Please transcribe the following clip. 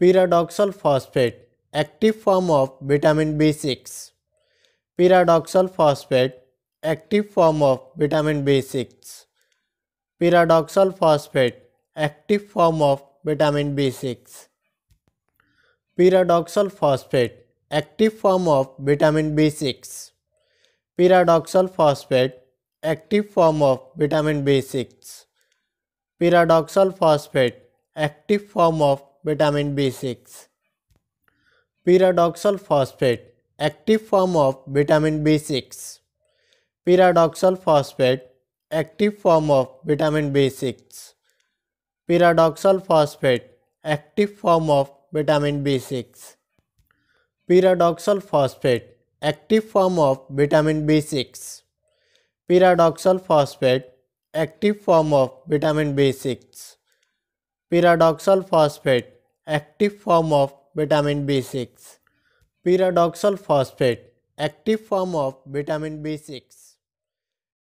pyridoxal phosphate active form of vitamin B6 pyridoxal phosphate active form of vitamin B6 pyridoxal phosphate active form of vitamin B6 pyridoxal phosphate active form of vitamin B6 pyridoxal phosphate active form of vitamin B6 pyridoxal phosphate active form of vitamin B6. Pyridoxal phosphate active form of vitamin B6. Pyridoxal phosphate active form of vitamin B6. Pyridoxal phosphate active form of vitamin B6. Pyridoxal phosphate active form of vitamin B6. Pyridoxal phosphate active form of vitamin B6. Pyridoxal phosphate active form of vitamin B6. Pyridoxal phosphate active form of vitamin B6.